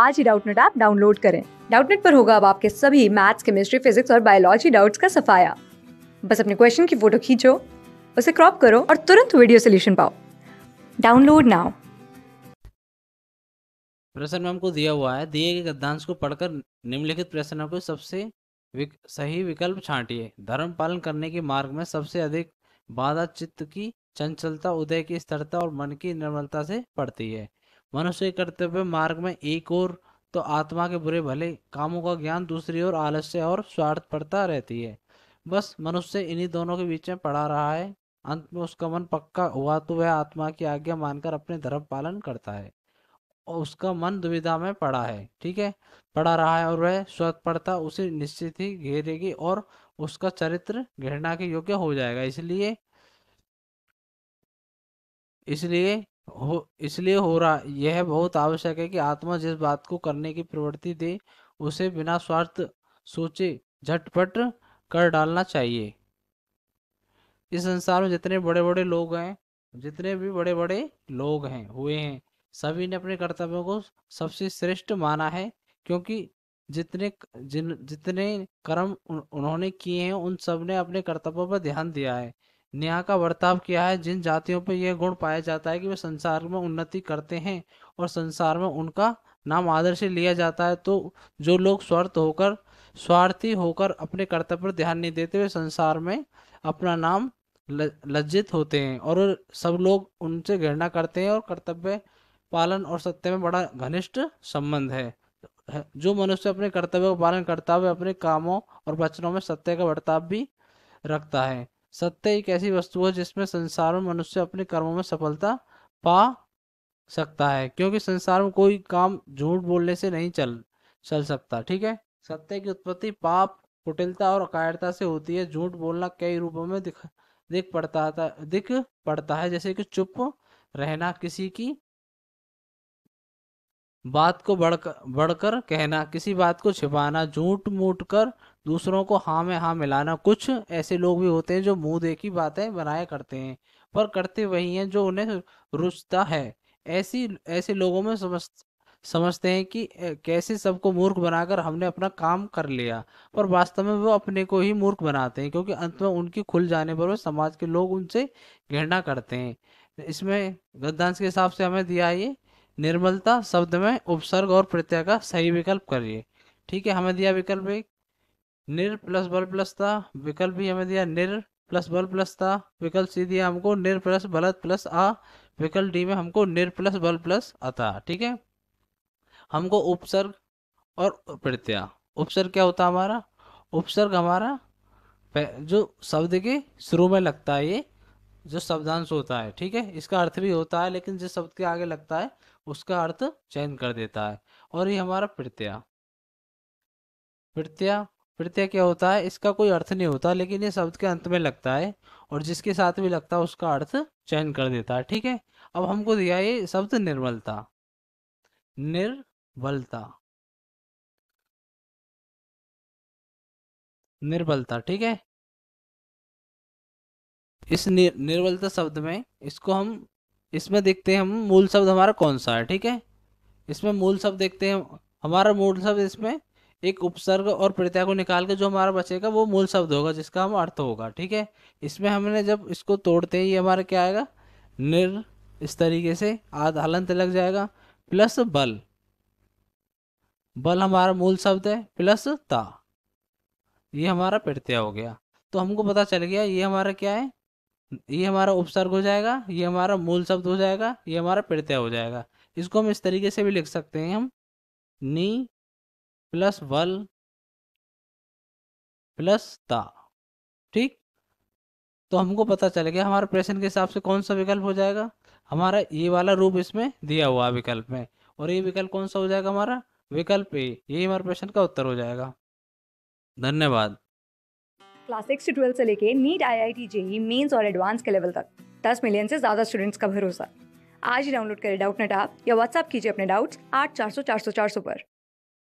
आज ही Doubtnut app download करें डाउटनेट पर होगा अब आपके सभी मैथ्स केमिस्ट्री फिजिक्स और बायोलॉजी डाउट्स का सफाया बस अपने क्वेश्चन की फोटो खींचो उसे क्रॉप करो और तुरंत वीडियो सोल्यूशन पाओ डाउनलोड नाउ प्रश्न में हमको दिया हुआ है दिए गए गद्यांश को पढ़कर निम्नलिखित प्रश्न को सबसे विक, सही विकल्प छांटिए धर्म पालन करने के मार्ग में सबसे अधिक बाधा चित्त की चंचलता उदय की स्थिरता और मन की निर्मलता से पड़ती है मनुष्य कर्तव्य मार्ग में एक और तो आत्मा के बुरे भले कामों का ज्ञान दूसरी ओर आलस्य और स्वार्थपरता रहती है बस मनुष्य इन्हीं दोनों के बीच में पड़ा रहा है अंत में उसका मन पक्का हुआ तो वह आत्मा की आज्ञा मानकर अपने धर्म पालन करता है और उसका मन दुविधा में पड़ा है ठीक है पड़ा रहा है और वह स्वतपरता उसे निश्चित ही घेरेगी और उसका चरित्र घृणा के योग्य हो जाएगा इसलिए इसलिए हो इसलिए हो रहा यह बहुत आवश्यक है कि आत्मा जिस बात को करने की प्रवृत्ति दे उसे बिना स्वार्थ सोचे झटपट कर डालना चाहिए इस संसार में जितने बड़े बड़े लोग हैं जितने भी बड़े बड़े लोग हैं हुए हैं सभी ने अपने कर्तव्यों को सबसे श्रेष्ठ माना है क्योंकि जितने जिन जितने कर्म उन, उन्होंने किए हैं उन सब ने अपने कर्तव्यों पर ध्यान दिया है न्याय का बर्ताव किया है जिन जातियों पर यह गुण पाया जाता है कि वे संसार में उन्नति करते हैं और संसार में उनका नाम आदर से लिया जाता है तो जो लोग स्वार्थ होकर स्वार्थी होकर अपने कर्तव्य पर ध्यान नहीं देते वे संसार में अपना नाम लज्जित होते हैं और सब लोग उनसे घृणा करते हैं और कर्तव्य पालन और सत्य में बड़ा घनिष्ठ संबंध है जो मनुष्य अपने कर्तव्य का पालन करता है अपने कामों और वचनों में सत्य का बर्ताव भी रखता है सत्य एक ऐसी वस्तु है जिसमें संसार में मनुष्य अपने कर्मों में सफलता पा सकता है क्योंकि संसार में कोई काम झूठ बोलने से नहीं चल चल सकता ठीक है सत्य की उत्पत्ति पाप कुटिलता और अकायरता से होती है झूठ बोलना कई रूपों में दिख दिख पड़ता था दिख पड़ता है जैसे कि चुप रहना किसी की बात को बढ़कर बढ़कर कहना किसी बात को छिपाना झूठ मूठ कर दूसरों को हाँ में हाँ मिलाना कुछ ऐसे लोग भी होते हैं जो मुंह देखी बातें बनाया करते हैं पर करते वही हैं जो उन्हें रुचता है ऐसी ऐसे लोगों में समझ समझते हैं कि कैसे सबको मूर्ख बनाकर हमने अपना काम कर लिया पर वास्तव में वो अपने को ही मूर्ख बनाते हैं क्योंकि अंत में उनकी खुल जाने पर वो समाज के लोग उनसे घृणा करते हैं इसमें गद्दांश के हिसाब से हमें दिया ये निर्मलता शब्द में उपसर्ग और प्रत्यय का सही विकल्प करिए ठीक है हमें दिया विकल्प एक निर प्लस बल प्लस था विकल्प भी हमें दिया निर प्लस बल प्लस था विकल्प सी दिया हमको निर प्लस बलत प्लस आ विकल्प डी में हमको निर प्लस बल प्लस आता ठीक है हमको उपसर्ग और प्रत्यय उपसर्ग क्या होता हमारा उपसर्ग हमारा जो शब्द के शुरू में लगता है ये जो शब्दांश होता है ठीक है इसका अर्थ भी होता है लेकिन जिस शब्द के आगे लगता है उसका अर्थ चयन कर देता है और ये हमारा प्रत्यय प्रत्यय प्रत्यय क्या होता है इसका कोई अर्थ नहीं होता लेकिन ये शब्द के अंत में लगता है और जिसके साथ भी लगता है उसका अर्थ चयन कर देता है ठीक है अब हमको दिया ये शब्द निर्बलता निर्बलता निर्बलता ठीक है इस निर्बलता शब्द में इसको हम इसमें देखते हैं हम मूल शब्द हमारा कौन सा है ठीक है इसमें मूल शब्द देखते हैं हमारा मूल शब्द इसमें एक उपसर्ग और प्रत्यय को निकाल के जो हमारा बचेगा वो मूल शब्द होगा जिसका हम अर्थ होगा ठीक है इसमें हमने जब इसको तोड़ते ही हमारा क्या आएगा निर इस तरीके से आध हलंत लग जाएगा प्लस बल बल हमारा मूल शब्द है प्लस ता ये हमारा प्रत्यय हो गया तो हमको पता चल गया ये हमारा क्या है ये हमारा उपसर्ग हो जाएगा ये हमारा मूल शब्द हो जाएगा ये हमारा प्रत्यय हो जाएगा इसको हम इस तरीके से भी लिख सकते हैं हम नी प्लस वल प्लस ता ठीक तो हमको पता चल गया हमारे प्रश्न के हिसाब से कौन सा विकल्प हो जाएगा हमारा ये वाला रूप इसमें दिया हुआ विकल्प में और ये विकल्प कौन सा हो जाएगा हमारा विकल्प ए यही हमारे प्रश्न का उत्तर हो जाएगा धन्यवाद क्लास सिक्स से ट्वेल्थ से लेके NEET I I T JEE mains और एडवांस के लेवल तक दस मिलियन से ज़्यादा स्टूडेंट्स का भरोसा आज ही डाउनलोड करें डाउट नेट आप या व्हाट्सअप कीजिए अपने डाउट्स आठ चार सौ चार सौ चार सौ पर